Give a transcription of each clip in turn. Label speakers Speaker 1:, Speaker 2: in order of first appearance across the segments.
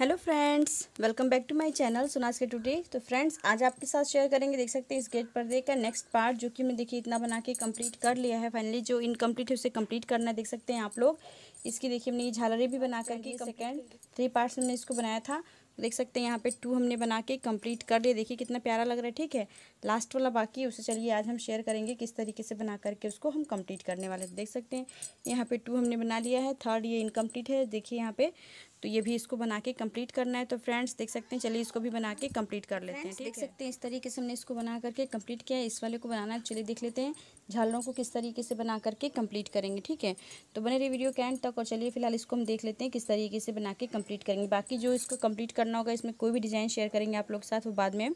Speaker 1: Hello friends welcome back to my channel सुनास के today तो फ्रेंड्स आज आपके साथ शेयर करेंगे देख सकते हैं इस गेट पर्दे का नेक्स्ट पार्ट जो कि मैं देखिए इतना बना के कंप्लीट कर लिया है फाइनली जो इनकम्प्लीट है उसे कंप्लीट करना देख सकते हैं आप लोग इसकी देखिए हमने ये झालरें भी बना करके सेकेंड थ्री पार्ट्स हमने इसको बनाया था देख सकते हैं यहाँ पे टू हमने बना के कंप्लीट कर लिया देखिए कितना प्यारा लग रहा है ठीक है लास्ट वाला बाकी उसे चलिए आज हम शेयर करेंगे किस तरीके से बना करके उसको हम कंप्लीट करने वाले देख सकते हैं यहाँ पे टू हमने बना लिया है थर्ड ये इनकम्प्लीट है देखिए यहाँ पे तो ये भी इसको बना के कंप्लीट करना है तो फ्रेंड्स देख सकते हैं चलिए इसको भी बना के कंप्लीट कर लेते हैं देख है? सकते हैं इस तरीके से हमने इसको बना करके कंप्लीट किया है इस वाले को बनाना चलिए देख लेते हैं झालरों को किस तरीके से बना करके कंप्लीट करेंगे ठीक है तो बने रही वीडियो के एंड तक और चलिए फिलहाल इसको हम देख लेते हैं किस तरीके से बना के कंप्लीट करेंगे बाकी जो इसको कंप्लीट करना होगा इसमें कोई भी डिज़ाइन शेयर करेंगे आप लोग के साथ वो बाद में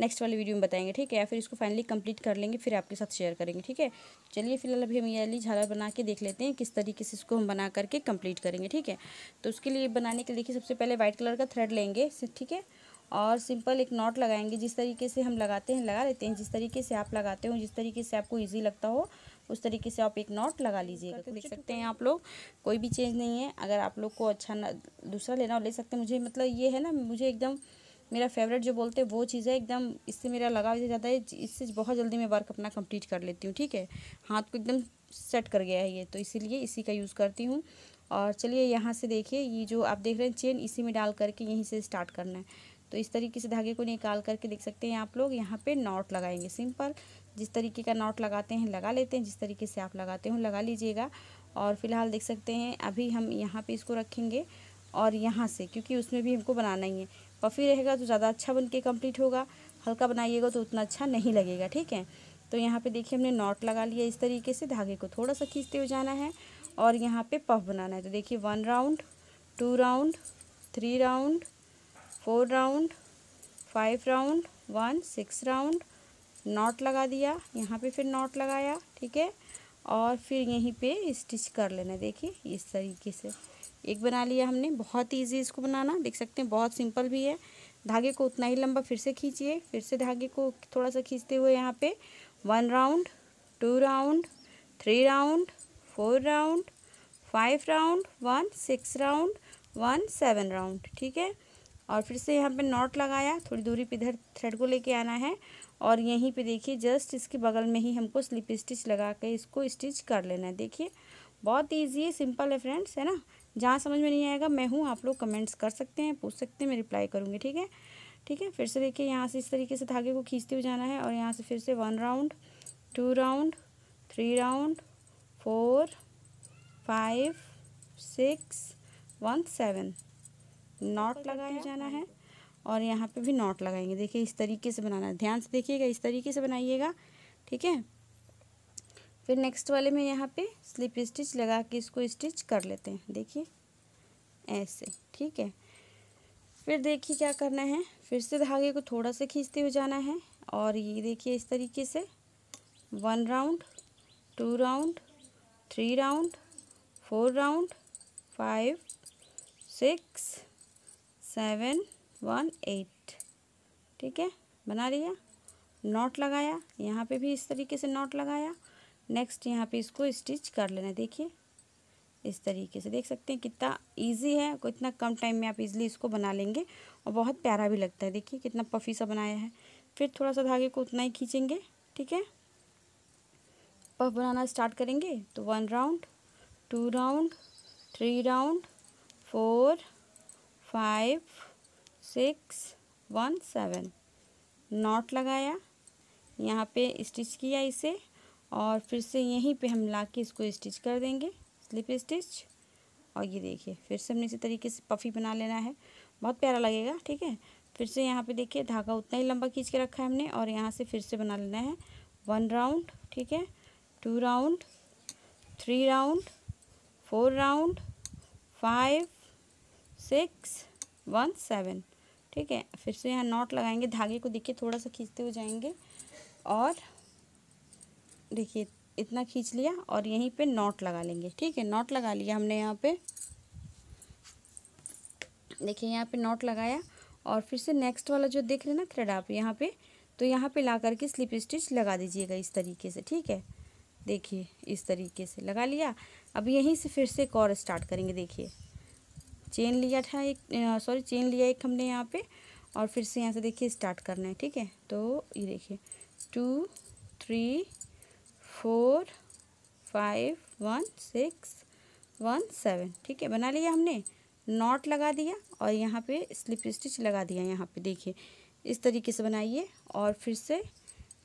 Speaker 1: नेक्स्ट वाली वीडियो में बताएंगे ठीक है या फिर इसको फाइनली कंप्लीट कर लेंगे फिर आपके साथ शेयर करेंगे ठीक है चलिए फिलहाल अभी हम ये अली झालर बना के देख लेते हैं किस तरीके से इसको हम बना करके कंप्लीट करेंगे ठीक है तो उसके लिए बनाने के लिए देखिए सबसे पहले वाइट कलर का थ्रेड लेंगे ठीक है और सिंपल एक नॉट लगाएंगे जिस तरीके से हम लगाते हैं लगा लेते हैं जिस तरीके से आप लगाते हो जिस तरीके से आपको ईजी लगता हो उस तरीके से आप एक नॉट लगा लीजिएगा देख सकते हैं आप लोग कोई भी चेंज नहीं है अगर आप लोग को अच्छा ना दूसरा लेना हो ले सकते हैं मुझे मतलब ये है ना मुझे एकदम मेरा फेवरेट जो बोलते हैं वो चीज़ है एकदम इससे मेरा लगाव इसे ज़्यादा है इससे बहुत जल्दी मैं वर्क अपना कंप्लीट कर लेती हूँ ठीक है हाथ को एकदम सेट कर गया है ये तो इसीलिए इसी का यूज़ करती हूँ और चलिए यहाँ से देखिए ये जो आप देख रहे हैं चेन इसी में डाल करके यहीं से स्टार्ट करना है तो इस तरीके से धागे को निकाल करके देख सकते हैं आप लोग यहाँ पर नॉट लगाएंगे सिंपल जिस तरीके का नॉट लगाते हैं लगा लेते हैं जिस तरीके से आप लगाते हो लगा लीजिएगा और फिलहाल देख सकते हैं अभी हम यहाँ पर इसको रखेंगे और यहाँ से क्योंकि उसमें भी हमको बनाना ही है पफी रहेगा तो ज़्यादा अच्छा बन के कम्प्लीट होगा हल्का बनाइएगा तो उतना अच्छा नहीं लगेगा ठीक है तो यहाँ पे देखिए हमने नॉट लगा लिया इस तरीके से धागे को थोड़ा सा खींचते हुए जाना है और यहाँ पे पफ बनाना है तो देखिए one round two round three round four round five round one six round knot लगा दिया यहाँ पे फिर नॉट लगाया ठीक है और फिर यहीं पे स्टिच कर लेना देखिए इस तरीके से एक बना लिया हमने बहुत ईजी इसको बनाना देख सकते हैं बहुत सिंपल भी है धागे को उतना ही लंबा फिर से खींचिए फिर से धागे को थोड़ा सा खींचते हुए यहाँ पे one round two round three round four round five round one six round one seven round ठीक है और फिर से यहाँ पे नॉट लगाया थोड़ी दूरी पर इधर थ्रेड को लेके आना है और यहीं पे देखिए जस्ट इसके बगल में ही हमको स्लिप स्टिच लगा के इसको स्टिच कर लेना है देखिए बहुत ईजी है सिंपल है फ्रेंड्स है ना जहाँ समझ में नहीं आएगा मैं हूँ आप लोग कमेंट्स कर सकते हैं पूछ सकते हैं मैं रिप्लाई करूँगी ठीक है ठीक है फिर से देखिए यहाँ से इस तरीके से धागे को खींचते हुए जाना है और यहाँ से फिर से one round two round three round four five six one seven knot लगाया जाना हाँ है और यहाँ पे भी नॉट लगाएंगे देखिए इस तरीके से बनाना है ध्यान से देखिएगा इस तरीके से बनाइएगा ठीक है फिर नेक्स्ट वाले में यहाँ पे स्लिप स्टिच लगा के इसको स्टिच कर लेते हैं देखिए ऐसे ठीक है फिर देखिए क्या करना है फिर से धागे को थोड़ा सा खींचते हुए जाना है और ये देखिए इस तरीके से one round two round three round four round five six seven one eight ठीक है बना लिया नॉट लगाया यहाँ पे भी इस तरीके से नॉट लगाया नेक्स्ट यहाँ पे इसको स्टिच कर लेना देखिए इस तरीके से देख सकते हैं कितना इजी है इतना कम टाइम में आप इजीली इसको बना लेंगे और बहुत प्यारा भी लगता है देखिए कितना पफी सा बनाया है फिर थोड़ा सा धागे को उतना ही खींचेंगे ठीक है पफ बनाना स्टार्ट करेंगे तो one round two round three round four five six one seven knot लगाया यहाँ पे स्टिच किया इसे और फिर से यहीं पे हम ला के इसको स्टिच कर देंगे स्लिप स्टिच और ये देखिए फिर से हमने इसी तरीके से पफ़ी बना लेना है बहुत प्यारा लगेगा ठीक है फिर से यहाँ पे देखिए धागा उतना ही लंबा खींच के रखा है हमने और यहाँ से फिर से बना लेना है वन राउंड ठीक है two round three round four round five six one seven ठीक है फिर से यहाँ नॉट लगाएंगे धागे को देखिए थोड़ा सा खींचते हुए जाएंगे और देखिए इतना खींच लिया और यहीं पे नॉट लगा लेंगे ठीक है नॉट लगा लिया हमने यहाँ पे देखिए यहाँ पे नॉट लगाया और फिर से नेक्स्ट वाला जो देख रहे हैं ना थ्रेड आप यहाँ पे तो यहाँ पे ला करके स्लिप स्टिच लगा दीजिएगा इस तरीके से ठीक है देखिए इस तरीके से लगा लिया अब यहीं से फिर से एक और स्टार्ट करेंगे देखिए चेन लिया था एक सॉरी चेन लिया एक हमने यहाँ पे और फिर से यहाँ से देखिए स्टार्ट करना है ठीक है तो ये देखिए two three four five one six one seven ठीक है बना लिया हमने नॉट लगा दिया और यहाँ पे स्लिप स्टिच लगा दिया यहाँ पे देखिए इस तरीके से बनाइए और फिर से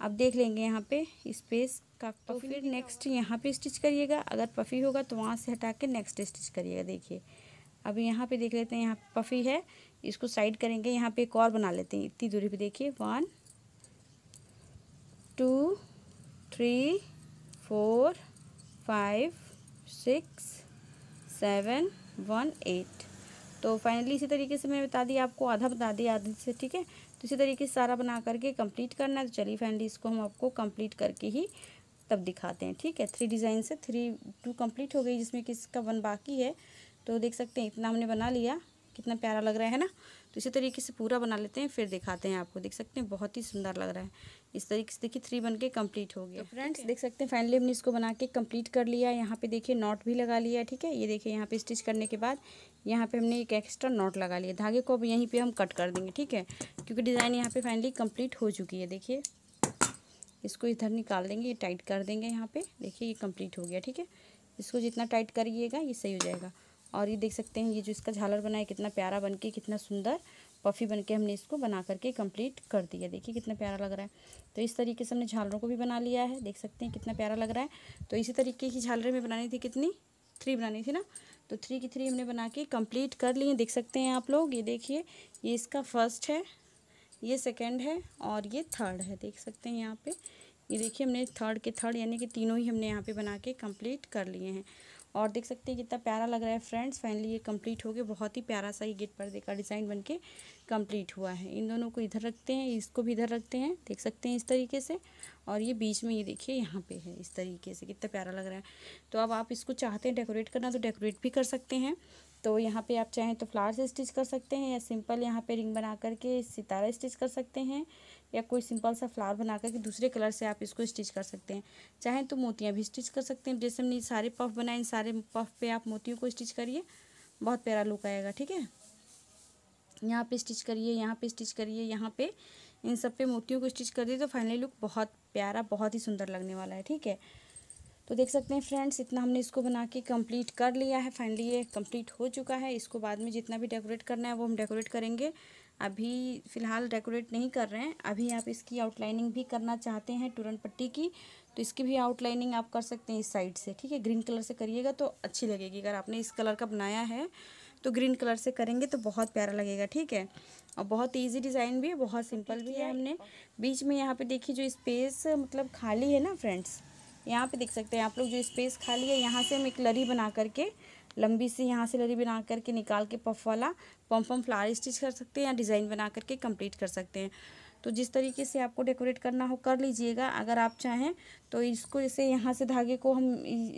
Speaker 1: आप देख लेंगे यहाँ पे स्पेस का तो फिर नेक्स्ट यहाँ पे स्टिच करिएगा अगर पफ़ी होगा तो वहाँ से हटा के नेक्स्ट स्टिच करिएगा देखिए अब यहाँ पे देख लेते हैं यहाँ पफ़ी है इसको साइड करेंगे यहाँ पे एक और बना लेते हैं इतनी दूरी पे देखिए one two three four five six seven one eight तो फाइनली इसी तरीके से मैंने बता दिया आपको आधा बता दिया आधे से ठीक है तो इसी तरीके से सारा बना करके कंप्लीट करना है तो चलिए फाइनली इसको हम आपको कंप्लीट करके ही तब दिखाते हैं ठीक है थ्री डिज़ाइन से थ्री टू कंप्लीट हो गई जिसमें कि इसका वन बाकी है तो देख सकते हैं इतना हमने बना लिया कितना प्यारा लग रहा है ना तो इसी तरीके से पूरा बना लेते हैं फिर दिखाते हैं आपको देख सकते हैं बहुत ही सुंदर लग रहा है इस तरीके से देखिए थ्री बन के कम्प्लीट हो गया तो फ्रेंड्स देख सकते हैं फाइनली हमने इसको बना के कम्प्लीट कर लिया यहाँ पे देखिए नॉट भी लगा लिया ठीक है ये देखिए यहाँ पे स्टिच करने के बाद यहाँ पे हमने एक एक्स्ट्रा नॉट लगा लिया धागे को अब यहीं पे हम कट कर देंगे ठीक है क्योंकि डिज़ाइन यहाँ पे फाइनली कम्प्लीट हो चुकी है देखिए इसको इधर निकाल देंगे ये टाइट कर देंगे यहाँ पे देखिए ये कंप्लीट हो गया ठीक है इसको जितना टाइट करिएगा ये सही हो जाएगा और ये देख सकते हैं ये जो इसका झालर बना है कितना प्यारा बन के कितना सुंदर पफ़ी बन के हमने इसको बना करके कंप्लीट कर दिया देखिए कितना प्यारा लग रहा है तो इस तरीके से हमने झालरों को भी बना लिया है देख सकते हैं कितना प्यारा लग रहा है तो इसी तरीके की झालरें में बनानी थी कितनी थ्री बनानी थी ना तो थ्री की थ्री हमने बना के कंप्लीट कर लिए देख सकते हैं आप लोग ये देखिए ये इसका फर्स्ट है ये सेकेंड है और ये थर्ड है देख सकते हैं यहाँ पर ये देखिए हमने थर्ड के थर्ड यानी कि तीनों ही हमने यहाँ पे बना के कंप्लीट कर लिए हैं और देख सकते हैं कितना प्यारा लग रहा है फ्रेंड्स फाइनली ये कंप्लीट हो गया बहुत ही प्यारा सा ये गेट पर्दे का डिज़ाइन बन के कम्प्लीट हुआ है इन दोनों को इधर रखते हैं इसको भी इधर रखते हैं देख सकते हैं इस तरीके से और ये बीच में ये देखिए यहाँ पे है इस तरीके से कितना प्यारा लग रहा है तो अब आप इसको चाहते हैं डेकोरेट करना तो डेकोरेट भी कर सकते हैं तो यहाँ पे आप चाहें तो फ्लावर से स्टिच कर सकते हैं या सिंपल यहाँ पे रिंग बना करके सितारा स्टिच कर सकते हैं या कोई सिंपल सा फ्लावर बना करके दूसरे कलर से आप इसको स्टिच कर सकते हैं चाहें तो मोतियाँ भी स्टिच कर सकते हैं जैसे हमने सारे पफ बनाए इन सारे पफ पे आप मोतियों को स्टिच करिए बहुत प्यारा लुक आएगा ठीक है यहाँ पे स्टिच करिए यहाँ पे स्टिच करिए यहाँ पे इन सब पे मोतियों को स्टिच कर दिए तो फाइनली लुक बहुत प्यारा बहुत ही सुंदर लगने वाला है ठीक है तो देख सकते हैं फ्रेंड्स इतना हमने इसको बना के कंप्लीट कर लिया है फाइनली ये कंप्लीट हो चुका है इसको बाद में जितना भी डेकोरेट करना है वो हम डेकोरेट करेंगे अभी फ़िलहाल डेकोरेट नहीं कर रहे हैं अभी आप इसकी आउटलाइनिंग भी करना चाहते हैं टूरन पट्टी की तो इसकी भी आउटलाइनिंग आप कर सकते हैं इस साइड से ठीक है ग्रीन कलर से करिएगा तो अच्छी लगेगी अगर आपने इस कलर का बनाया है तो ग्रीन कलर से करेंगे तो बहुत प्यारा लगेगा ठीक है और बहुत इजी डिज़ाइन भी है बहुत सिंपल भी है हमने बीच में यहाँ पे देखिए जो स्पेस मतलब खाली है ना फ्रेंड्स यहाँ पे देख सकते हैं आप लोग जो स्पेस खाली है यहाँ से हम एक लरी बना करके लंबी सी यहाँ से लरी बना करके निकाल के पफ वाला पम पम फ्लावर स्टिच कर सकते हैं या डिज़ाइन बना करके कंप्लीट कर सकते हैं तो जिस तरीके से आपको डेकोरेट करना हो कर लीजिएगा अगर आप चाहें तो इसको जैसे यहाँ से धागे को हम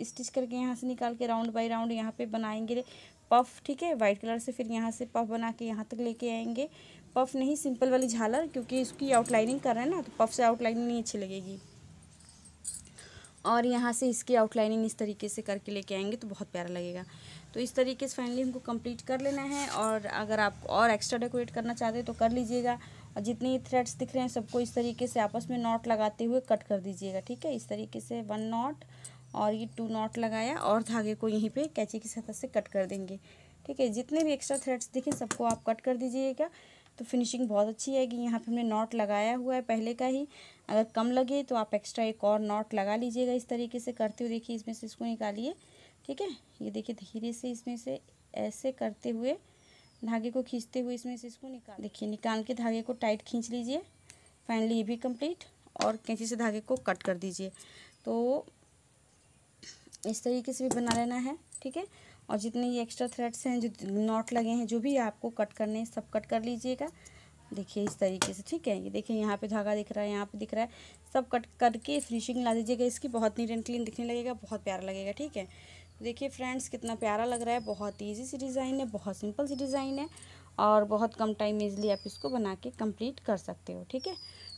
Speaker 1: स्टिच करके यहाँ से निकाल के राउंड बाई राउंड यहाँ पर बनाएंगे पफ ठीक है वाइट कलर से फिर यहाँ से पफ बना के यहाँ तक लेके आएंगे पफ नहीं सिंपल वाली झालर क्योंकि इसकी आउटलाइनिंग कर रहे हैं ना तो पफ से आउटलाइनिंग नहीं अच्छी लगेगी और यहाँ से इसकी आउटलाइनिंग इस तरीके से करके लेके आएंगे तो बहुत प्यारा लगेगा तो इस तरीके से फाइनली हमको कंप्लीट कर लेना है और अगर आप और एक्स्ट्रा डेकोरेट करना चाहते हैं तो कर लीजिएगा और जितने थ्रेड्स दिख रहे हैं सबको इस तरीके से आपस में नॉट लगाते हुए कट कर दीजिएगा ठीक है इस तरीके से वन नॉट और ये टू नॉट लगाया और धागे को यहीं पर कैची की सतह से कट कर देंगे ठीक है जितने भी एक्स्ट्रा थ्रेड्स दिखें सबको आप कट कर दीजिएगा तो फिनिशिंग बहुत अच्छी आएगी यहाँ पे हमने नॉट लगाया हुआ है पहले का ही अगर कम लगे तो आप एक्स्ट्रा एक और नॉट लगा लीजिएगा इस तरीके से करते हुए देखिए इसमें से इसको निकालिए ठीक है ये देखिए धीरे से इसमें से ऐसे करते हुए धागे को खींचते हुए इसमें से इसको निकाल देखिए निकाल के धागे को टाइट खींच लीजिए फाइनली ये भी कंप्लीट और कैंची से धागे को कट कर दीजिए तो इस तरीके से भी बना लेना है ठीक है और जितने ये एक्स्ट्रा थ्रेड्स हैं जो नॉट लगे हैं जो भी आपको कट करने हैं सब कट कर लीजिएगा देखिए इस तरीके से ठीक है ये देखिए यहाँ पे धागा दिख रहा है यहाँ पे दिख रहा है सब कट करके फिनिशिंग ला दीजिएगा इसकी बहुत नीट एंड क्लीन दिखने लगेगा बहुत प्यारा लगेगा ठीक है देखिए फ्रेंड्स कितना प्यारा लग रहा है बहुत ईजी सी डिज़ाइन है बहुत सिंपल सी डिज़ाइन है और बहुत कम टाइम में आप इसको बना के कंप्लीट कर सकते हो ठीक है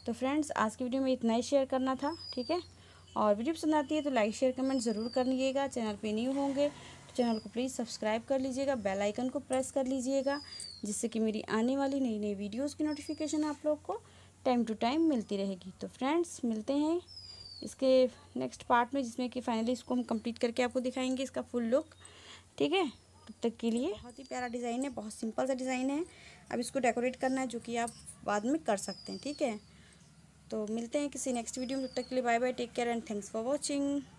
Speaker 1: तो फ्रेंड्स आज की वीडियो में इतना ही शेयर करना था ठीक है और वीडियो पसंद आती है तो लाइक शेयर कमेंट ज़रूर कर लीजिएगा चैनल पे न्यू होंगे तो चैनल को प्लीज़ सब्सक्राइब कर लीजिएगा बेल आइकन को प्रेस कर लीजिएगा जिससे कि मेरी आने वाली नई नई वीडियोज़ की नोटिफिकेशन आप लोग को टाइम टू टाइम मिलती रहेगी तो फ्रेंड्स मिलते हैं इसके नेक्स्ट पार्ट में जिसमें कि फाइनली इसको हम कंप्लीट करके आपको दिखाएंगे इसका फुल लुक ठीक है तब तक के लिए बहुत ही प्यारा डिज़ाइन है बहुत सिंपल सा डिज़ाइन है अब इसको डेकोरेट करना है जो कि आप बाद में कर सकते हैं ठीक है तो मिलते हैं किसी नेक्स्ट वीडियो में तब तक के लिए bye bye take care and thanks for watching